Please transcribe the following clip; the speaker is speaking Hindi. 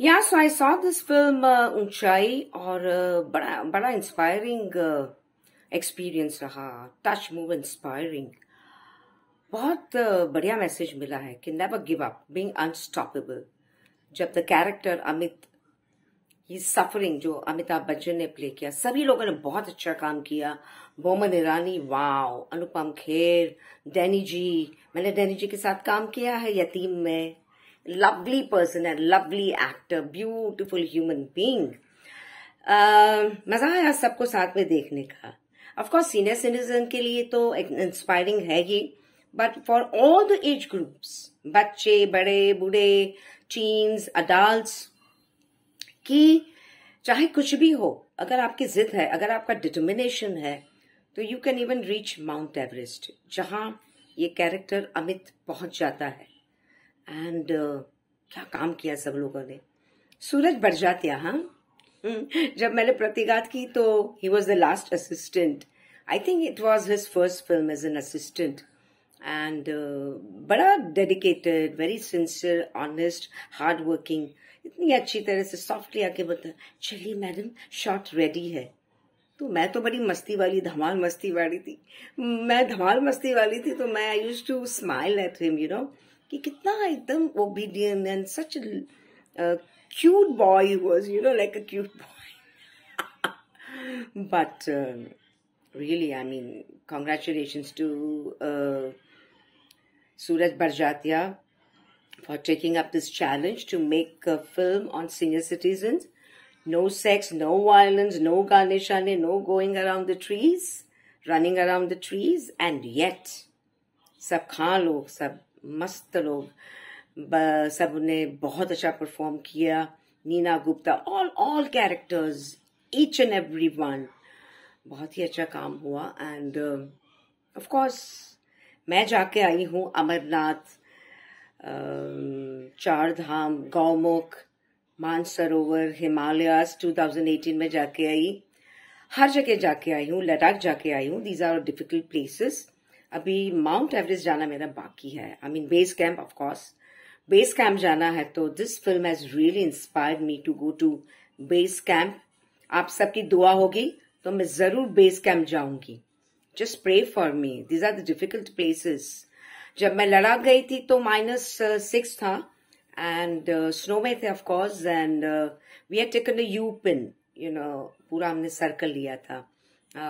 या so I saw this film Uunchai और uh, बड़ा बड़ा इंस्पायरिंग एक्सपीरियंस uh, रहा टच मूव इंस्पायरिंग बहुत uh, बढ़िया मैसेज मिला है कि never give up being unstoppable जब the character Amit he suffering जो अमिताभ बच्चन ने प्ले किया सभी लोगों ने बहुत अच्छा काम किया बोमन ईरानी वाव अनुपम खेर डैनी जी मैंने डैनी जी के साथ काम किया है यतीम में lovely person, a lovely actor, beautiful human being. Uh, मजा आया सबको साथ में देखने का ऑफकोर्स सीनियर सिटीजन के लिए तो इंस्पायरिंग है ही but for all the age groups बच्चे बड़े बूढ़े चीन्स अडल्ट की चाहे कुछ भी हो अगर आपकी जिद है अगर आपका डिटर्मिनेशन है तो you can even reach Mount Everest जहां ये कैरेक्टर अमित पहुंच जाता है एंड uh, क्या काम किया सब लोगों ने सूरज बढ़ जाते हाँ हम्म। जब मैंने प्रतिघात की तो he was the last assistant I think it was his first film as an assistant and बड़ा dedicated very sincere honest hard working इतनी अच्छी तरह से सॉफ्टली आके बोलता चलिए मैडम शॉट रेडी है तो मैं तो बड़ी मस्ती वाली धमाल मस्ती वाली थी मैं धमाल मस्ती वाली थी तो मैं I used to smile at him you know कि कितना एकदम obedient and such cute boy was you know like a cute boy. But um, really, I mean, congratulations to uh, Suraj Barjatia for taking up this challenge to make a film on senior citizens. No sex, no violence, no ganeshane, no going around the trees, running around the trees, and yet, sab khaan sab मस्त लोग सब ने बहुत अच्छा परफॉर्म किया Neena Gupta all all characters each and every one बहुत ही अच्छा काम हुआ एंड ऑफ कोर्स मैं जाके आई हूँ अमरनाथ uh, चार धाम गौमुख मानसरोवर हिमालयाज 2018 में जाके आई हर जगह जाके आई हूँ लद्दाख जाके आई हूँ दीज आर डिफिकल्ट प्लेसेस अभी माउंट एवरेस्ट जाना मेरा बाकी है I mean base camp of course base camp जाना है तो this film has really inspired me to go to base camp आप सबकी दुआ होगी तो मैं जरूर बेस कैंप जाऊंगी just pray for me these are the difficult places जब मैं लडाक गई थी तो माइनस सिक्स uh, था एंड स्नो uh, में थे of course and we are taken you pin you know पूरा हमने सर्कल लिया था